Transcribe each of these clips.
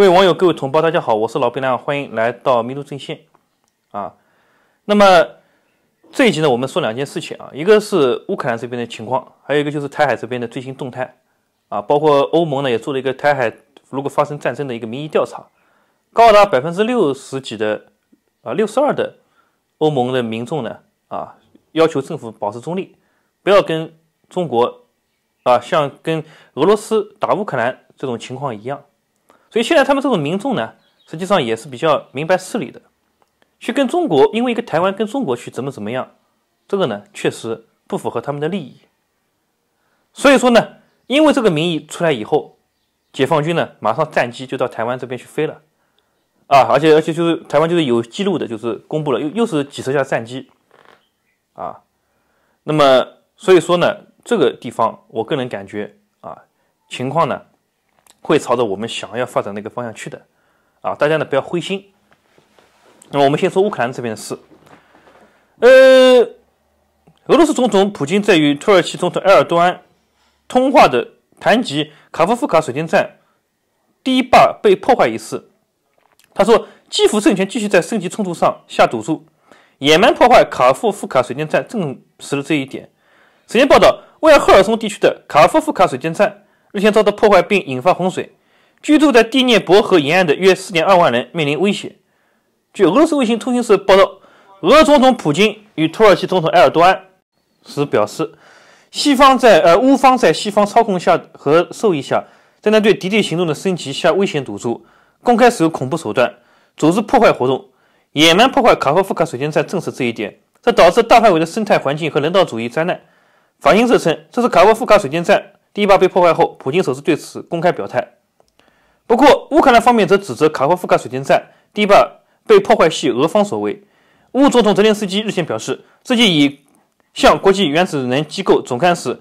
各位网友，各位同胞，大家好，我是老毕亮，欢迎来到民族阵线。啊，那么这一集呢，我们说两件事情啊，一个是乌克兰这边的情况，还有一个就是台海这边的最新动态。啊，包括欧盟呢也做了一个台海如果发生战争的一个民意调查，高达百分之六十几的，啊六十二的欧盟的民众呢，啊要求政府保持中立，不要跟中国，啊像跟俄罗斯打乌克兰这种情况一样。所以现在他们这种民众呢，实际上也是比较明白事理的，去跟中国，因为一个台湾跟中国去怎么怎么样，这个呢确实不符合他们的利益。所以说呢，因为这个民意出来以后，解放军呢马上战机就到台湾这边去飞了，啊，而且而且就是台湾就是有记录的，就是公布了又又是几十架战机，啊，那么所以说呢，这个地方我个人感觉啊情况呢。会朝着我们想要发展那个方向去的，啊，大家呢不要灰心。那么我们先说乌克兰这边的事，呃，俄罗斯总统普京在与土耳其总统埃尔多安通话的谈及卡夫夫卡水电站堤坝被破坏一事，他说：“基辅政权继续在升级冲突上下赌注，野蛮破坏卡夫夫卡水电站证实了这一点。”前报道，位于赫尔松地区的卡夫夫卡水电站。日前遭到破坏并引发洪水，居住在第聂伯河沿岸的约四点二万人面临威胁。据俄罗斯卫星通讯社报道，俄总统普京与土耳其总统埃尔多安时表示，西方在呃乌方在西方操控下和授意下，正在对敌对行动的升级下危险赌注，公开使用恐怖手段，组织破坏活动，野蛮破坏卡夫夫卡水电站，证实这一点，这导致大范围的生态环境和人道主义灾难。法新社称，这是卡夫夫卡水电站。堤坝被破坏后，普京首次对此公开表态。不过，乌克兰方面则指责卡瓦夫卡水电站堤坝被破坏系俄方所为。乌总统泽连斯基日前表示，自己已向国际原子能机构总干事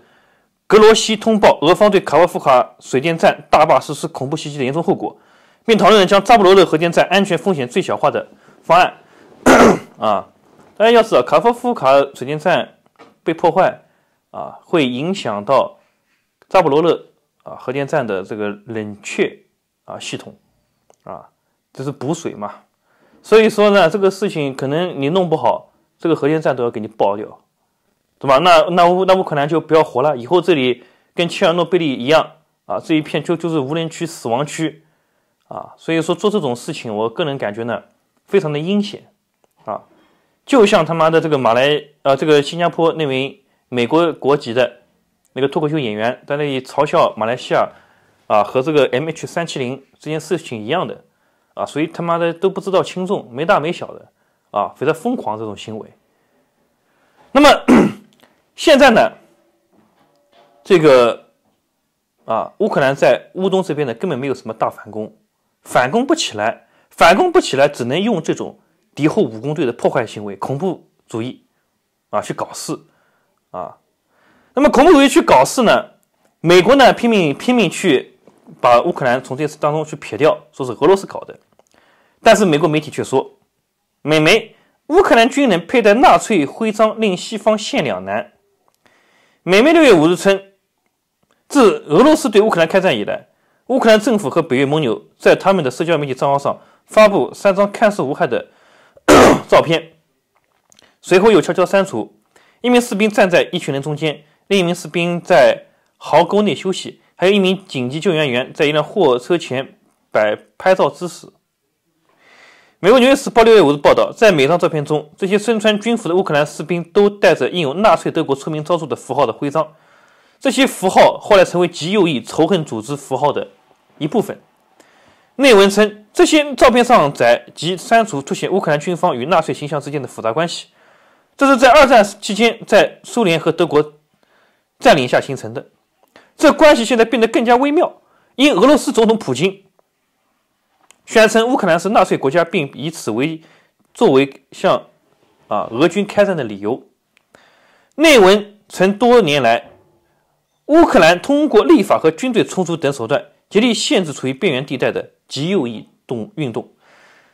格罗西通报俄方对卡瓦夫卡水电站大坝实施恐怖袭击的严重后果，并讨论将扎布罗热核电站安全风险最小化的方案。啊，大家要知道，卡夫夫卡水电站被破坏啊，会影响到。扎布罗勒啊，核电站的这个冷却啊系统啊，就是补水嘛。所以说呢，这个事情可能你弄不好，这个核电站都要给你爆掉，对吧？那那那乌克兰就不要活了，以后这里跟切尔诺贝利一样啊，这一片就就是无人区、死亡区啊。所以说做这种事情，我个人感觉呢，非常的阴险啊，就像他妈的这个马来啊，这个新加坡那名美国国籍的。那个脱口秀演员在那里嘲笑马来西亚，啊，和这个 M H 三七零这件事情一样的，啊，所以他妈的都不知道轻重，没大没小的，啊，非常疯狂这种行为。那么现在呢，这个啊，乌克兰在乌东这边呢根本没有什么大反攻，反攻不起来，反攻不起来，只能用这种敌后武工队的破坏行为、恐怖主义啊去搞事，啊。那么，恐怖主义去搞事呢？美国呢，拼命拼命去把乌克兰从这次当中去撇掉，说是俄罗斯搞的。但是，美国媒体却说，美媒乌克兰军人佩戴纳粹徽章令西方现两难。美媒六月五日称，自俄罗斯对乌克兰开战以来，乌克兰政府和北约盟友在他们的社交媒体账号上发布三张看似无害的 照片，随后又悄悄删除。一名士兵站在一群人中间。另一名士兵在壕沟内休息，还有一名紧急救援员在一辆货车前摆拍照姿势。美国《纽约时报》六月五日报道，在每张照片中，这些身穿军服的乌克兰士兵都带着印有纳粹德国村民遭受的符号的徽章，这些符号后来成为极右翼仇恨组织符号的一部分。内文称，这些照片上载及删除凸显乌克兰军方与纳粹形象之间的复杂关系。这是在二战期间，在苏联和德国。占领下形成的这关系现在变得更加微妙，因俄罗斯总统普京宣称乌克兰是纳粹国家，并以此为作为向啊俄军开战的理由。内文曾多年来，乌克兰通过立法和军队冲突等手段，极力限制处于边缘地带的极右翼动运动。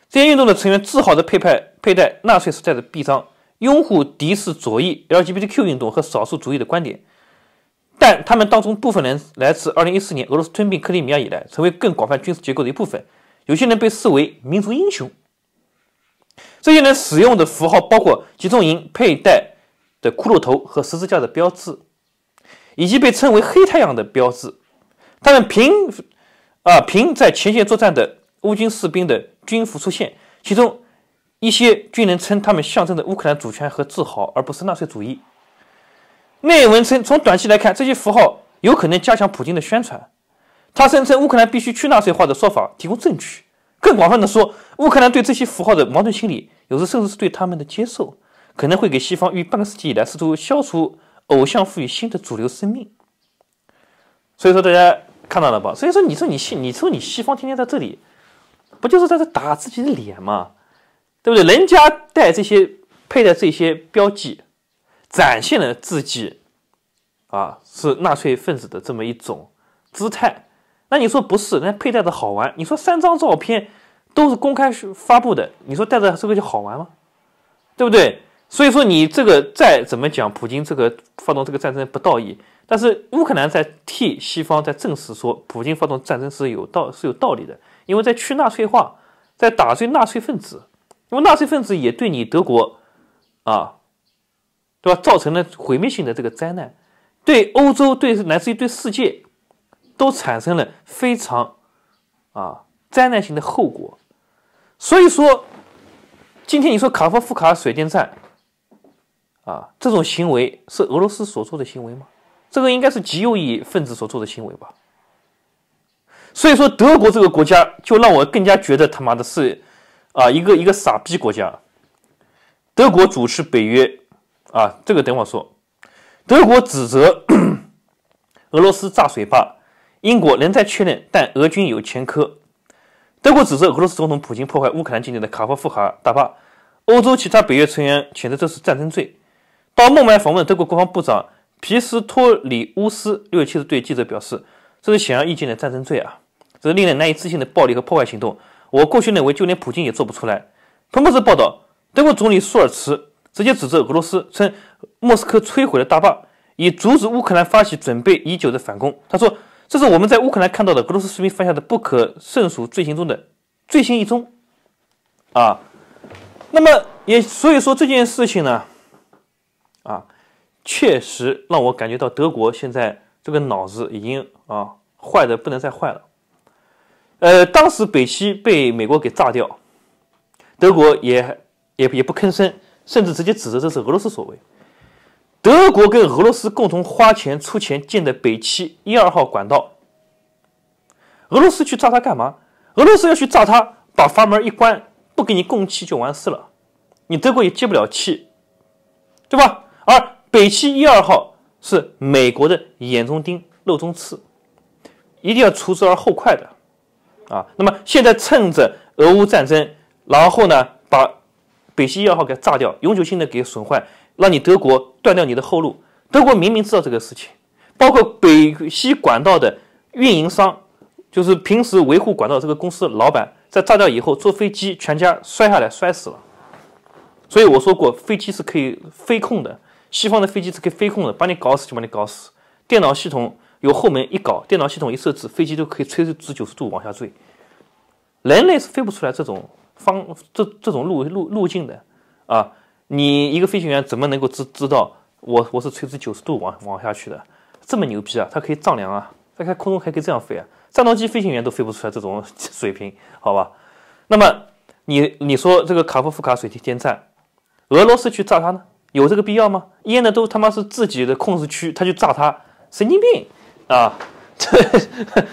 这些运动的成员自豪地佩戴佩戴纳粹时代的臂章，拥护敌视左翼、LGBTQ 运动和少数主义的观点。但他们当中部分人来自2014年俄罗斯吞并克里米亚以来，成为更广泛军事结构的一部分。有些人被视为民族英雄。这些人使用的符号包括集中营佩戴的骷髅头和十字架的标志，以及被称为“黑太阳”的标志。他们凭啊凭在前线作战的乌军士兵的军服出现，其中一些军人称他们象征着乌克兰主权和自豪，而不是纳粹主义。内文称，从短期来看，这些符号有可能加强普京的宣传。他声称乌克兰必须去纳税化的说法提供证据。更广泛的说，乌克兰对这些符号的矛盾心理，有时甚至是对他们的接受，可能会给西方于半个世纪以来试图消除偶像赋予新的主流生命。所以说，大家看到了吧？所以说，你说你西，你说你西方天天在这里，不就是在这打自己的脸吗？对不对？人家带这些佩戴这些标记。展现了自己，啊，是纳粹分子的这么一种姿态。那你说不是？那佩戴的好玩。你说三张照片都是公开发布的，你说戴着这个就好玩吗？对不对？所以说你这个再怎么讲，普京这个发动这个战争不道义，但是乌克兰在替西方在证实说，普京发动战争是有道是有道理的，因为在去纳粹化，在打碎纳粹分子。因为纳粹分子也对你德国，啊。对吧？造成了毁灭性的这个灾难，对欧洲、对来自于对世界，都产生了非常啊灾难性的后果。所以说，今天你说卡夫卡水电站啊这种行为是俄罗斯所做的行为吗？这个应该是极右翼分子所做的行为吧。所以说，德国这个国家就让我更加觉得他妈的是啊一个一个傻逼国家。德国主持北约。啊，这个等我说。德国指责 俄罗斯炸水坝，英国仍在确认，但俄军有前科。德国指责俄罗斯总统普京破坏乌克兰境内的卡夫夫卡大坝，欧洲其他北约成员谴责这是战争罪。到孟买访问德国国防部长皮斯托里乌斯六月七日对记者表示：“这是显而易见的战争罪啊，这是令人难以置信的暴力和破坏行动。我过去认为就连普京也做不出来。”彭博社报道，德国总理舒尔茨。直接指责俄罗斯称，莫斯科摧毁了大坝，以阻止乌克兰发起准备已久的反攻。他说：“这是我们在乌克兰看到的俄罗斯士兵犯下的不可胜数罪行中的罪行一宗。”啊，那么也所以说这件事情呢，啊，确实让我感觉到德国现在这个脑子已经啊坏的不能再坏了。呃，当时北溪被美国给炸掉，德国也也也不吭声。甚至直接指责这是俄罗斯所为。德国跟俄罗斯共同花钱出钱建的北七一二号管道，俄罗斯去炸它干嘛？俄罗斯要去炸它，把阀门一关，不给你供气就完事了，你德国也接不了气，对吧？而北七一二号是美国的眼中钉、肉中刺，一定要除之而后快的啊。那么现在趁着俄乌战争，然后呢？北溪一号给炸掉，永久性的给损坏，让你德国断掉你的后路。德国明明知道这个事情，包括北溪管道的运营商，就是平时维护管道这个公司老板，在炸掉以后坐飞机，全家摔下来摔死了。所以我说过，飞机是可以飞控的，西方的飞机是可以飞控的，把你搞死就把你搞死。电脑系统有后门，一搞电脑系统一设置，飞机都可以垂直九十度往下坠。人类是飞不出来这种。方这这种路路路径的啊，你一个飞行员怎么能够知知道我我是垂直九十度往往下去的这么牛逼啊？它可以丈量啊，在空中还可以这样飞啊！战斗机飞行员都飞不出来这种水平，好吧？那么你你说这个卡夫夫卡水天电站，俄罗斯去炸它呢？有这个必要吗？淹的都他妈是自己的控制区，他就炸他，神经病啊！这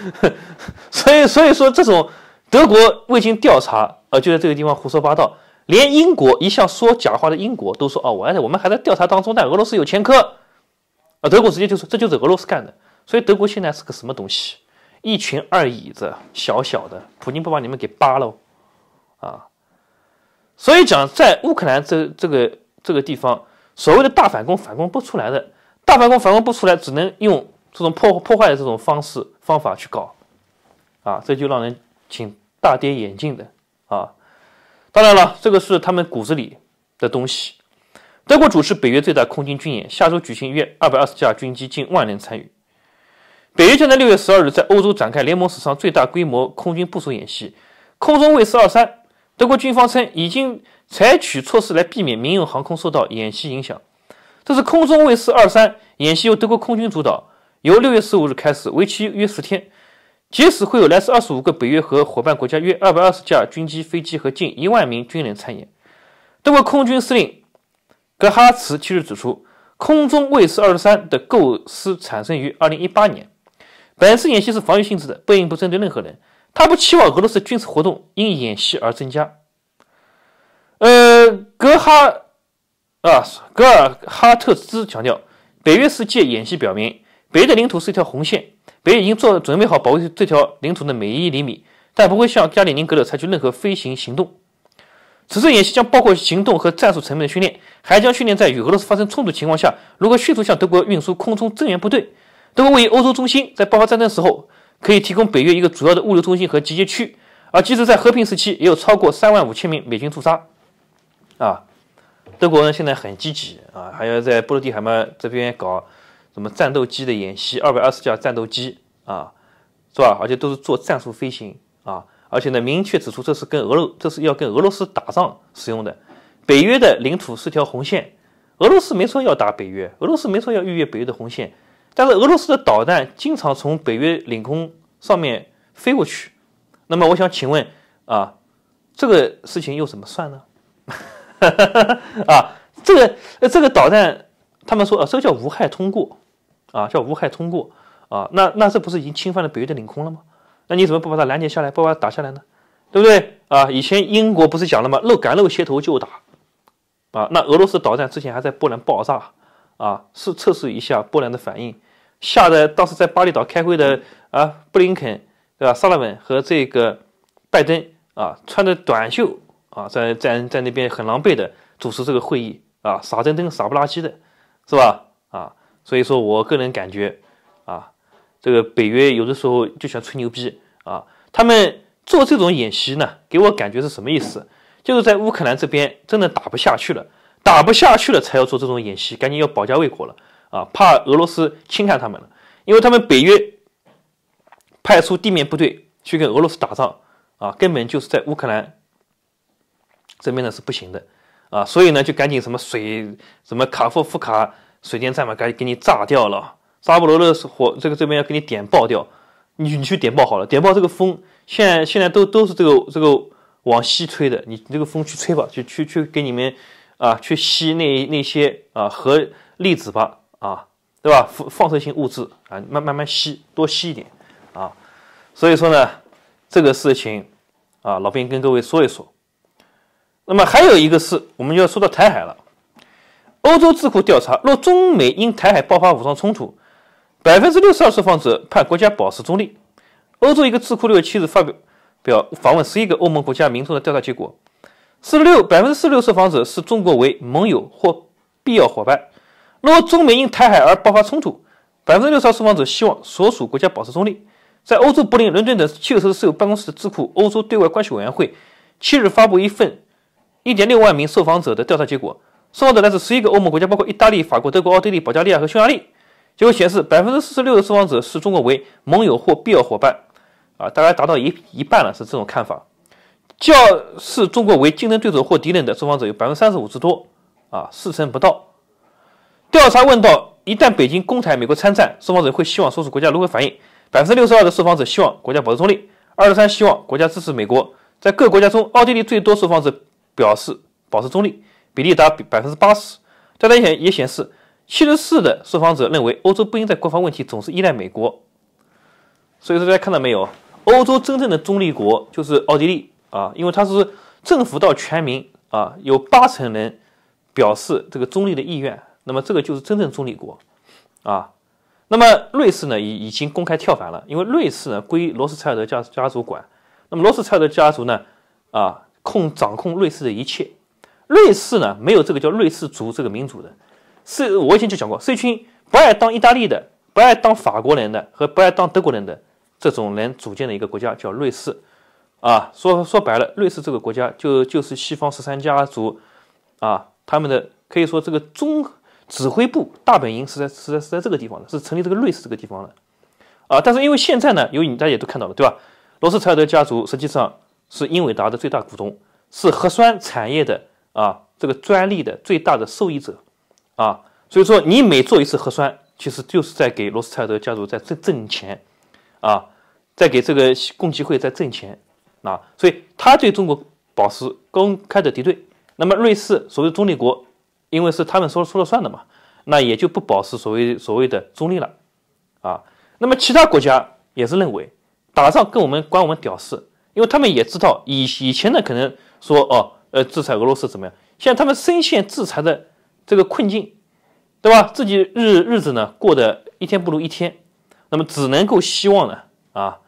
所以所以说这种。德国未经调查，呃，就在这个地方胡说八道，连英国一向说假话的英国都说哦，我而且我们还在调查当中。但俄罗斯有前科，啊，德国直接就说这就是俄罗斯干的。所以德国现在是个什么东西？一群二椅子，小小的，普京不把你们给扒了啊！所以讲，在乌克兰这这个这个地方，所谓的大反攻反攻不出来的，大反攻反攻不出来，只能用这种破破坏的这种方式方法去搞啊！这就让人挺大跌眼镜的啊！当然了，这个是他们骨子里的东西。德国主持北约最大空军军演，下周举行约二百二十架军机，近万人参与。北约将在六月十二日在欧洲展开联盟史上最大规模空军部署演习，空中卫士二三。德国军方称已经采取措施来避免民用航空受到演习影响。这是空中卫士二三演习，由德国空军主导，由六月十五日开始，为期约十天。即使会有来自二十五个北约和伙伴国家约二百二十架军机、飞机和近一万名军人参演，德国空军司令格哈茨七日指出，空中卫士二十三的构思产生于二零一八年，本次演习是防御性质的，不应不针对任何人。他不期望俄罗斯军事活动因演习而增加。呃，格哈啊，格尔哈特兹强调，北约是借演习表明北约的领土是一条红线。北约已经做准备好保卫这条领土的每一厘米，但不会向加里宁格勒采取任何飞行行动。此次演习将包括行动和战术层面的训练，还将训练在与俄罗斯发生冲突情况下如何迅速向德国运输空中增援部队。德国位于欧洲中心，在爆发战争时候可以提供北约一个主要的物流中心和集结区。而即使在和平时期，也有超过三万五千名美军驻扎。啊，德国人现在很积极啊，还要在波罗的海嘛这边搞。什么战斗机的演习，二百二十架战斗机啊，是吧？而且都是做战术飞行啊，而且呢，明确指出这是跟俄，这是要跟俄罗斯打仗使用的。北约的领土是条红线，俄罗斯没说要打北约，俄罗斯没说要逾越北约的红线，但是俄罗斯的导弹经常从北约领空上面飞过去。那么我想请问啊，这个事情又怎么算呢？啊，这个这个导弹，他们说啊，这个叫无害通过。啊，叫无害通过啊，那那这不是已经侵犯了北约的领空了吗？那你怎么不把它拦截下来，不把它打下来呢？对不对？啊，以前英国不是讲了吗？露敢露鞋头就打，啊，那俄罗斯导弹之前还在波兰爆炸啊，是测试一下波兰的反应。吓得当时在巴厘岛开会的啊，布林肯对吧？萨勒文和这个拜登啊，穿着短袖啊，在在在那边很狼狈的主持这个会议啊，傻真登傻不拉几的，是吧？啊。所以说我个人感觉，啊，这个北约有的时候就想吹牛逼啊。他们做这种演习呢，给我感觉是什么意思？就是在乌克兰这边真的打不下去了，打不下去了，才要做这种演习，赶紧要保家卫国了啊，怕俄罗斯侵犯他们了。因为他们北约派出地面部队去跟俄罗斯打仗啊，根本就是在乌克兰这边呢是不行的啊，所以呢就赶紧什么水什么卡夫夫卡。水电站嘛，该给你炸掉了；沙布罗的火，这个这边要给你点爆掉，你你去点爆好了。点爆这个风，现现在都都是这个这个往西吹的，你这个风去吹吧，去去去给你们啊，去吸那那些啊核粒子吧，啊，对吧？放放射性物质啊，慢慢慢吸，多吸一点啊。所以说呢，这个事情啊，老兵跟各位说一说。那么还有一个是，我们就要说到台海了。欧洲智库调查：若中美因台海爆发武装冲突，百分之六十二受访者判国家保持中立。欧洲一个智库六月七日发表访问十一个欧盟国家民众的调查结果，四十六百分之四十六受访者视中国为盟友或必要伙伴。若中美因台海而爆发冲突，百分之六十二受访者希望所属国家保持中立。在欧洲柏林伦敦等七城十设有办公室的智库欧洲对外关系委员会七日发布一份一点六万名受访者的调查结果。受访者来自十一个欧盟国家，包括意大利、法国、德国、奥地利、保加利亚和匈牙利。结果显示，百分之四十六的受访者视中国为盟友或必要伙伴，啊，大概达到一一半了，是这种看法。较视中国为竞争对手或敌人的受访者有百分之三十五之多，啊，四成不到。调查问到，一旦北京公开美国参战，受访者会希望所属国家如何反应？百分之六十二的受访者希望国家保持中立，二十三希望国家支持美国。在各国家中，奥地利最多受访者表示保持中立。比例达百分之八十。再打显也显示七十四的受访者认为欧洲不应在国防问题总是依赖美国。所以说大家看到没有，欧洲真正的中立国就是奥地利啊，因为它是政府到全民啊，有八成人表示这个中立的意愿。那么这个就是真正中立国啊。那么瑞士呢，已已经公开跳反了，因为瑞士呢归罗斯柴尔德家家族管。那么罗斯柴尔德家族呢啊控掌控瑞士的一切。瑞士呢，没有这个叫瑞士族这个民族的，是我以前就讲过，是一群不爱当意大利的、不爱当法国人的和不爱当德国人的这种人组建的一个国家，叫瑞士。啊，说说白了，瑞士这个国家就就是西方十三家族啊，他们的可以说这个中指挥部大本营是在是在是在这个地方的，是成立这个瑞士这个地方的。啊，但是因为现在呢，由于你大家也都看到了，对吧？罗斯柴尔德家族实际上是英伟达的最大股东，是核酸产业的。啊，这个专利的最大的受益者，啊，所以说你每做一次核酸，其实就是在给罗斯柴尔德家族在挣挣钱，啊，在给这个共济会在挣钱，啊，所以他对中国保持公开的敌对。那么瑞士所谓中立国，因为是他们说说了算的嘛，那也就不保持所谓所谓的中立了，啊，那么其他国家也是认为打仗跟我们关我们屌事，因为他们也知道以以前呢可能说哦。呃，制裁俄罗斯怎么样？现在他们深陷制裁的这个困境，对吧？自己日日子呢过的一天不如一天，那么只能够希望呢，啊，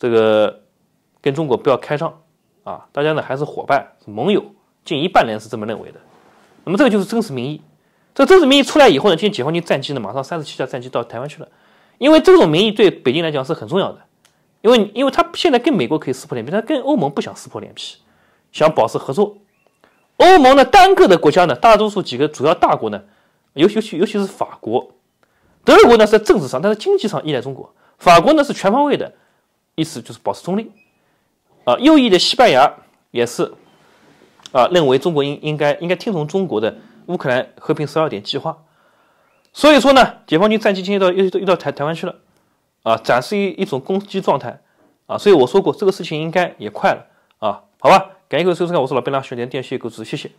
这个跟中国不要开仗啊，大家呢还是伙伴、盟友。近一半人是这么认为的，那么这个就是真实民意。这真实民意出来以后呢，今天解放军战机呢，马上三十七架战机到台湾去了，因为这种民意对北京来讲是很重要的，因为因为他现在跟美国可以撕破脸皮，他跟欧盟不想撕破脸皮，想保持合作。欧盟呢单个的国家呢，大多数几个主要大国呢，尤尤其尤其是法国、德国呢是在政治上，但是经济上依赖中国。法国呢是全方位的，意思就是保持中立。啊，右翼的西班牙也是，啊，认为中国应应该应该听从中国的乌克兰和平十二点计划。所以说呢，解放军战机今天到又又到台台湾去了，啊，展示一一种攻击状态，啊，所以我说过这个事情应该也快了，啊，好吧。感谢各位收看，我是老白，帮您选电线购置，谢谢。